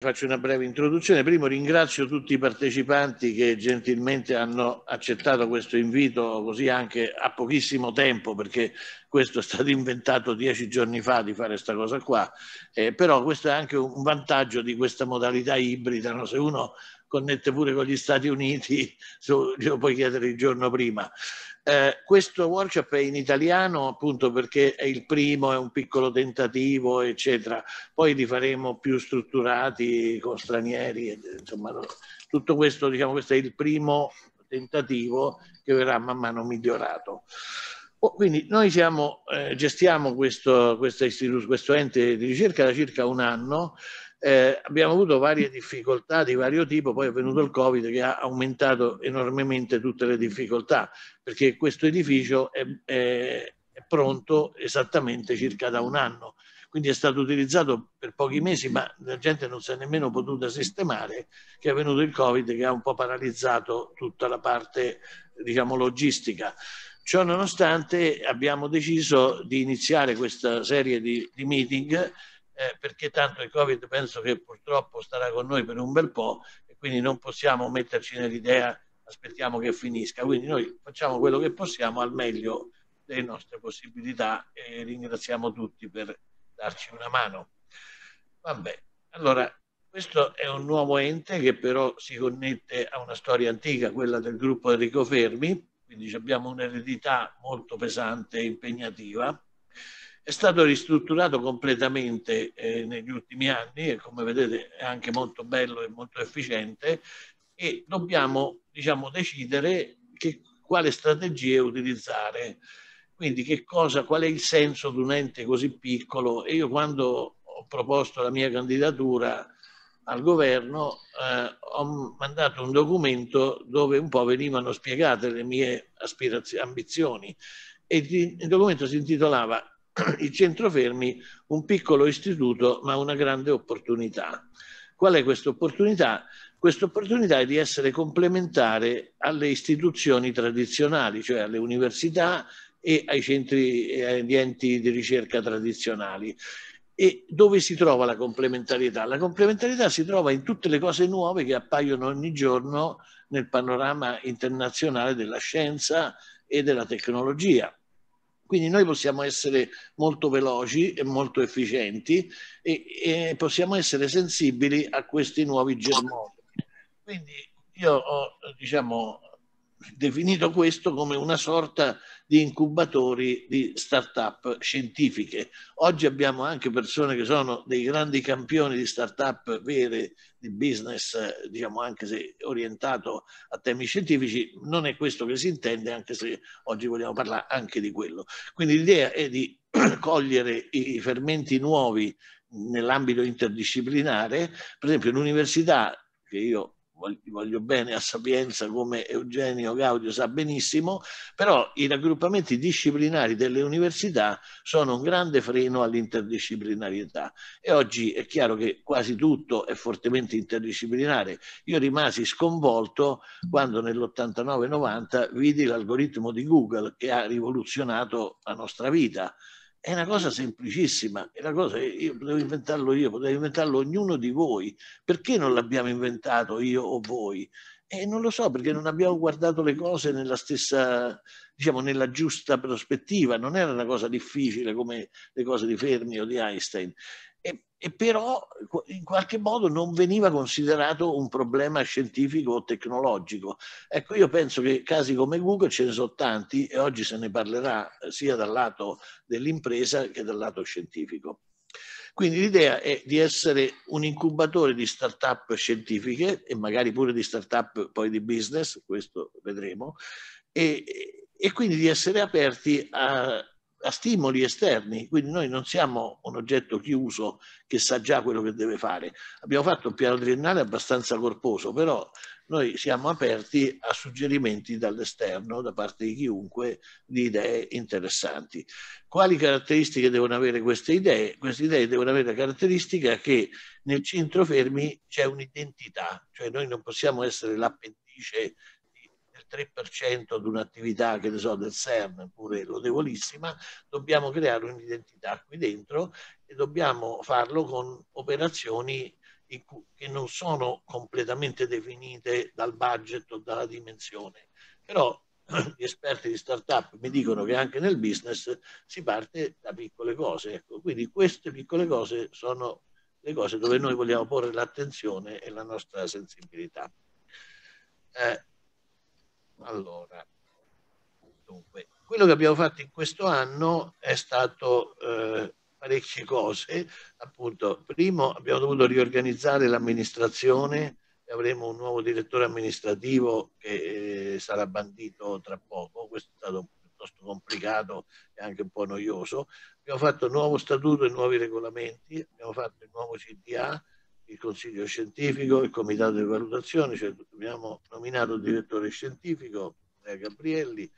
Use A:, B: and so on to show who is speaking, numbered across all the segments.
A: Faccio una breve introduzione. Primo ringrazio tutti i partecipanti che gentilmente hanno accettato questo invito così anche a pochissimo tempo perché questo è stato inventato dieci giorni fa di fare questa cosa qua. Eh, però questo è anche un vantaggio di questa modalità ibrida. No? Se uno connette pure con gli Stati Uniti, su, glielo puoi chiedere il giorno prima. Eh, questo workshop è in italiano appunto perché è il primo, è un piccolo tentativo, eccetera. Poi li faremo più strutturati con stranieri, insomma, tutto questo, diciamo, questo è il primo tentativo che verrà man mano migliorato. Oh, quindi noi siamo, eh, gestiamo questo, questo, questo ente di ricerca da circa un anno eh, abbiamo avuto varie difficoltà di vario tipo, poi è venuto il Covid che ha aumentato enormemente tutte le difficoltà, perché questo edificio è, è, è pronto esattamente circa da un anno quindi è stato utilizzato per pochi mesi, ma la gente non si è nemmeno potuta sistemare, che è venuto il Covid che ha un po' paralizzato tutta la parte, diciamo, logistica. Ciò nonostante abbiamo deciso di iniziare questa serie di, di meeting eh, perché tanto il Covid penso che purtroppo starà con noi per un bel po' e quindi non possiamo metterci nell'idea aspettiamo che finisca, quindi noi facciamo quello che possiamo al meglio delle nostre possibilità e ringraziamo tutti per darci una mano. Vabbè, allora questo è un nuovo ente che però si connette a una storia antica, quella del gruppo Enrico Fermi, quindi abbiamo un'eredità molto pesante e impegnativa è stato ristrutturato completamente eh, negli ultimi anni e come vedete è anche molto bello e molto efficiente e dobbiamo diciamo, decidere che, quale strategie utilizzare. Quindi che cosa, qual è il senso di un ente così piccolo? E io quando ho proposto la mia candidatura al governo eh, ho mandato un documento dove un po' venivano spiegate le mie ambizioni e il documento si intitolava i centrofermi un piccolo istituto ma una grande opportunità. Qual è questa opportunità? Questa opportunità è di essere complementare alle istituzioni tradizionali, cioè alle università e ai centri e agli enti di ricerca tradizionali. E dove si trova la complementarietà? La complementarietà si trova in tutte le cose nuove che appaiono ogni giorno nel panorama internazionale della scienza e della tecnologia. Quindi noi possiamo essere molto veloci e molto efficienti e, e possiamo essere sensibili a questi nuovi germogli. Quindi io ho, diciamo, definito questo come una sorta di incubatori di start-up scientifiche. Oggi abbiamo anche persone che sono dei grandi campioni di start-up vere, di business, eh, diciamo anche se orientato a temi scientifici, non è questo che si intende, anche se oggi vogliamo parlare anche di quello. Quindi l'idea è di cogliere i fermenti nuovi nell'ambito interdisciplinare, per esempio l'università che io voglio bene a Sapienza come Eugenio Gaudio sa benissimo, però i raggruppamenti disciplinari delle università sono un grande freno all'interdisciplinarietà e oggi è chiaro che quasi tutto è fortemente interdisciplinare. Io rimasi sconvolto quando nell'89-90 vidi l'algoritmo di Google che ha rivoluzionato la nostra vita. È una cosa semplicissima, è una cosa che eh, io potevo inventarlo io, potevo inventarlo ognuno di voi. Perché non l'abbiamo inventato io o voi? Eh, non lo so, perché non abbiamo guardato le cose nella stessa, diciamo, nella giusta prospettiva. Non era una cosa difficile come le cose di Fermi o di Einstein e però in qualche modo non veniva considerato un problema scientifico o tecnologico. Ecco, io penso che casi come Google ce ne sono tanti e oggi se ne parlerà eh, sia dal lato dell'impresa che dal lato scientifico. Quindi l'idea è di essere un incubatore di start-up scientifiche e magari pure di start-up poi di business, questo vedremo, e, e quindi di essere aperti a a stimoli esterni, quindi noi non siamo un oggetto chiuso che sa già quello che deve fare. Abbiamo fatto un piano triennale abbastanza corposo, però noi siamo aperti a suggerimenti dall'esterno, da parte di chiunque, di idee interessanti. Quali caratteristiche devono avere queste idee? Queste idee devono avere la caratteristica che nel centro Fermi c'è un'identità, cioè noi non possiamo essere l'appendice 3% di un'attività che ne so, del CERN, pure lodevolissima, dobbiamo creare un'identità qui dentro e dobbiamo farlo con operazioni che non sono completamente definite dal budget o dalla dimensione. Però gli esperti di startup mi dicono che anche nel business si parte da piccole cose. Ecco, quindi queste piccole cose sono le cose dove noi vogliamo porre l'attenzione e la nostra sensibilità. Eh, allora, dunque, quello che abbiamo fatto in questo anno è stato eh, parecchie cose. Appunto, primo abbiamo dovuto riorganizzare l'amministrazione, avremo un nuovo direttore amministrativo che eh, sarà bandito tra poco, questo è stato piuttosto complicato e anche un po' noioso. Abbiamo fatto il nuovo statuto e nuovi regolamenti, abbiamo fatto il nuovo CDA, il consiglio scientifico, il comitato di valutazione, cioè abbiamo nominato il direttore scientifico eh, Gabrielli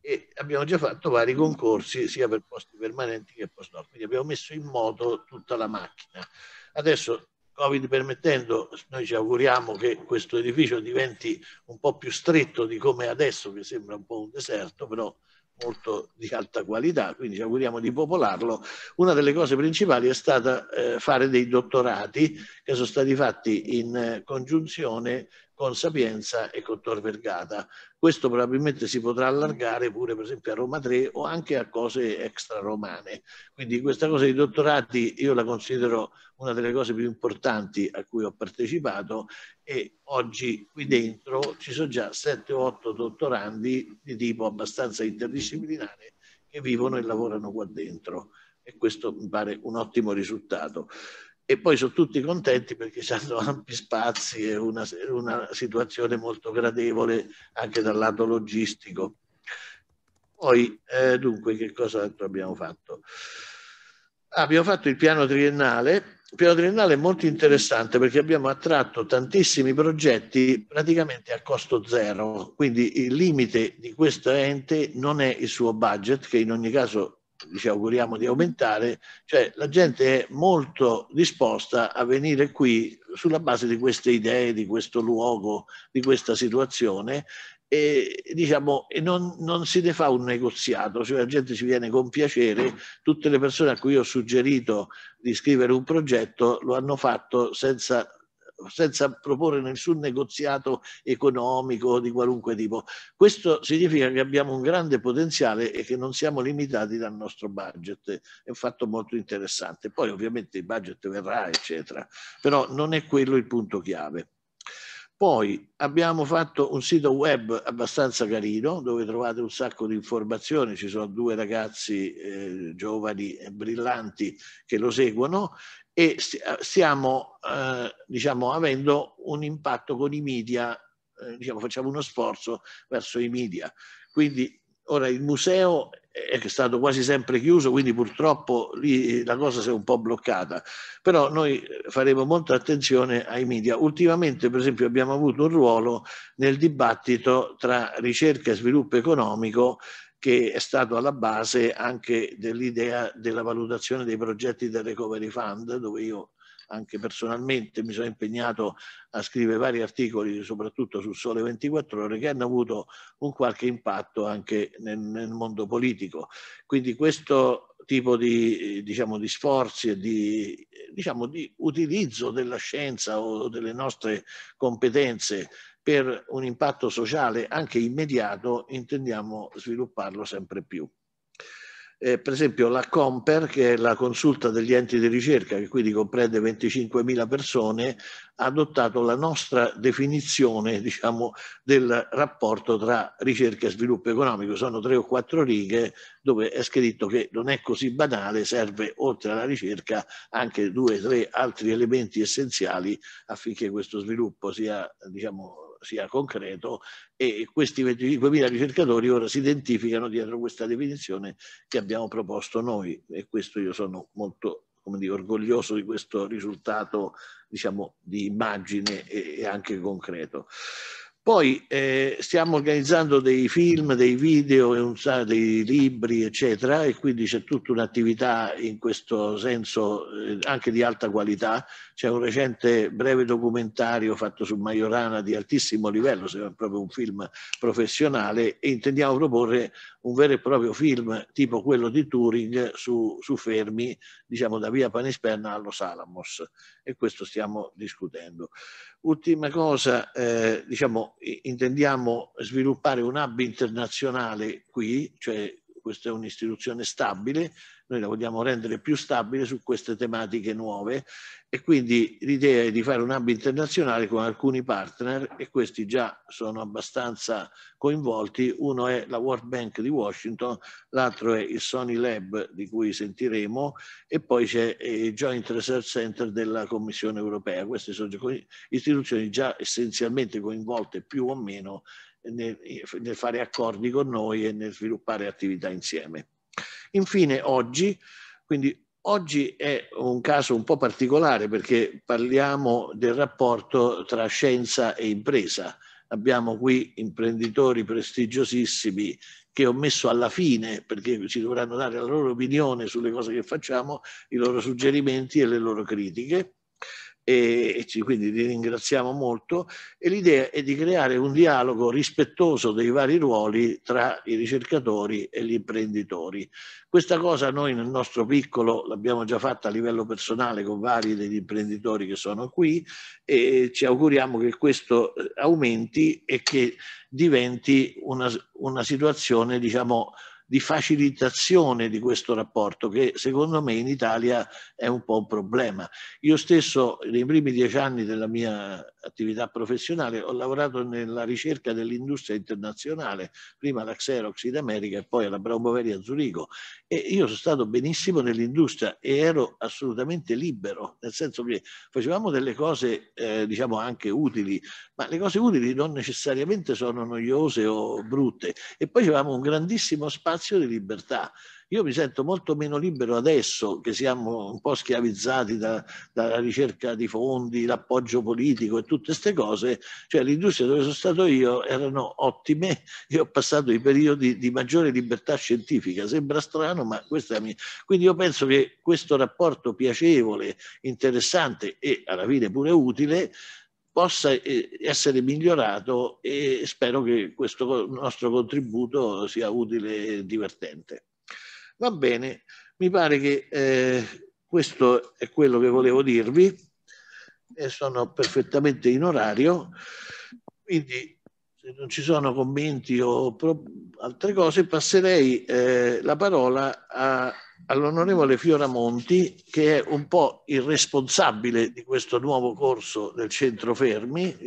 A: e abbiamo già fatto vari concorsi sia per posti permanenti che post no. Quindi abbiamo messo in moto tutta la macchina. Adesso, Covid permettendo, noi ci auguriamo che questo edificio diventi un po' più stretto di come adesso, che sembra un po' un deserto, però molto di alta qualità, quindi ci auguriamo di popolarlo. Una delle cose principali è stata eh, fare dei dottorati che sono stati fatti in eh, congiunzione con Sapienza e con Tor Vergata. Questo probabilmente si potrà allargare pure per esempio a Roma 3 o anche a cose extra romane. Quindi questa cosa di dottorati io la considero una delle cose più importanti a cui ho partecipato e oggi qui dentro ci sono già 7 o 8 dottorandi di tipo abbastanza interdisciplinare che vivono e lavorano qua dentro e questo mi pare un ottimo risultato e poi sono tutti contenti perché hanno ampi spazi e una, una situazione molto gradevole anche dal lato logistico. Poi, eh, dunque, che cosa abbiamo fatto? abbiamo fatto il piano triennale. Il piano triennale è molto interessante perché abbiamo attratto tantissimi progetti praticamente a costo zero, quindi il limite di questo ente non è il suo budget, che in ogni caso ci auguriamo di aumentare, cioè la gente è molto disposta a venire qui sulla base di queste idee, di questo luogo, di questa situazione e, diciamo, e non, non, si ne fa un negoziato, cioè la gente ci viene con piacere, tutte le persone a cui ho suggerito di scrivere un progetto lo hanno fatto senza senza proporre nessun negoziato economico di qualunque tipo. Questo significa che abbiamo un grande potenziale e che non siamo limitati dal nostro budget. È un fatto molto interessante. Poi ovviamente il budget verrà, eccetera, però non è quello il punto chiave. Poi abbiamo fatto un sito web abbastanza carino dove trovate un sacco di informazioni, ci sono due ragazzi eh, giovani e brillanti che lo seguono e stiamo eh, eh, diciamo, avendo un impatto con i media, eh, diciamo, facciamo uno sforzo verso i media. Quindi ora il museo è stato quasi sempre chiuso, quindi purtroppo lì la cosa si è un po' bloccata, però noi eh, faremo molta attenzione ai media. Ultimamente per esempio abbiamo avuto un ruolo nel dibattito tra ricerca e sviluppo economico che è stato alla base anche dell'idea della valutazione dei progetti del Recovery Fund, dove io anche personalmente mi sono impegnato a scrivere vari articoli, soprattutto su Sole 24 Ore, che hanno avuto un qualche impatto anche nel, nel mondo politico. Quindi questo tipo di, diciamo, di sforzi e di, diciamo, di utilizzo della scienza o delle nostre competenze per un impatto sociale anche immediato intendiamo svilupparlo sempre più. Eh, per esempio la Comper, che è la consulta degli enti di ricerca, che quindi comprende 25.000 persone, ha adottato la nostra definizione diciamo, del rapporto tra ricerca e sviluppo economico. Sono tre o quattro righe dove è scritto che non è così banale, serve oltre alla ricerca anche due o tre altri elementi essenziali affinché questo sviluppo sia diciamo, sia concreto e questi 25.000 ricercatori ora si identificano dietro questa definizione che abbiamo proposto noi e questo io sono molto come dire, orgoglioso di questo risultato diciamo, di immagine e anche concreto. Poi eh, stiamo organizzando dei film, dei video, un, dei libri, eccetera, e quindi c'è tutta un'attività in questo senso eh, anche di alta qualità. C'è un recente breve documentario fatto su Majorana di altissimo livello, se è proprio un film professionale, e intendiamo proporre un vero e proprio film tipo quello di Turing su, su Fermi, diciamo da via Panisperna allo Salamos e questo stiamo discutendo. Ultima cosa, eh, diciamo, intendiamo sviluppare un hub internazionale qui, cioè questa è un'istituzione stabile noi la vogliamo rendere più stabile su queste tematiche nuove e quindi l'idea è di fare un hub internazionale con alcuni partner e questi già sono abbastanza coinvolti, uno è la World Bank di Washington, l'altro è il Sony Lab di cui sentiremo e poi c'è eh, il Joint Research Center della Commissione europea, queste sono istituzioni già essenzialmente coinvolte più o meno nel, nel fare accordi con noi e nel sviluppare attività insieme. Infine oggi, quindi oggi è un caso un po' particolare perché parliamo del rapporto tra scienza e impresa. Abbiamo qui imprenditori prestigiosissimi che ho messo alla fine perché ci dovranno dare la loro opinione sulle cose che facciamo, i loro suggerimenti e le loro critiche e, quindi li ringraziamo molto e l'idea è di creare un dialogo rispettoso dei vari ruoli tra i ricercatori e gli imprenditori. Questa cosa noi nel nostro piccolo l'abbiamo già fatta a livello personale con vari degli imprenditori che sono qui e ci auguriamo che questo eh, aumenti e che diventi una, una situazione diciamo di facilitazione di questo rapporto che secondo me in Italia è un po' un problema. Io stesso nei primi dieci anni della mia attività professionale ho lavorato nella ricerca dell'industria internazionale, prima alla Xerox in America e poi alla Braunboveri a Zurigo e io sono stato benissimo nell'industria e ero assolutamente libero, nel senso che facevamo delle cose eh, diciamo anche utili, ma le cose utili non necessariamente sono noiose o brutte. E poi avevamo un grandissimo spazio di libertà. Io mi sento molto meno libero adesso che siamo un po' schiavizzati da, dalla ricerca di fondi, l'appoggio politico e tutte queste cose. Cioè l'industria dove sono stato io erano ottime e ho passato i periodi di maggiore libertà scientifica. Sembra strano, ma questa è la mia. Quindi io penso che questo rapporto piacevole, interessante e alla fine pure utile possa eh, essere migliorato e spero che questo nostro contributo sia utile e divertente. Va bene, mi pare che eh, questo è quello che volevo dirvi e sono perfettamente in orario, quindi se non ci sono commenti o altre cose passerei eh, la parola a all'onorevole Fioramonti, che è un po' il responsabile di questo nuovo corso del Centro Fermi,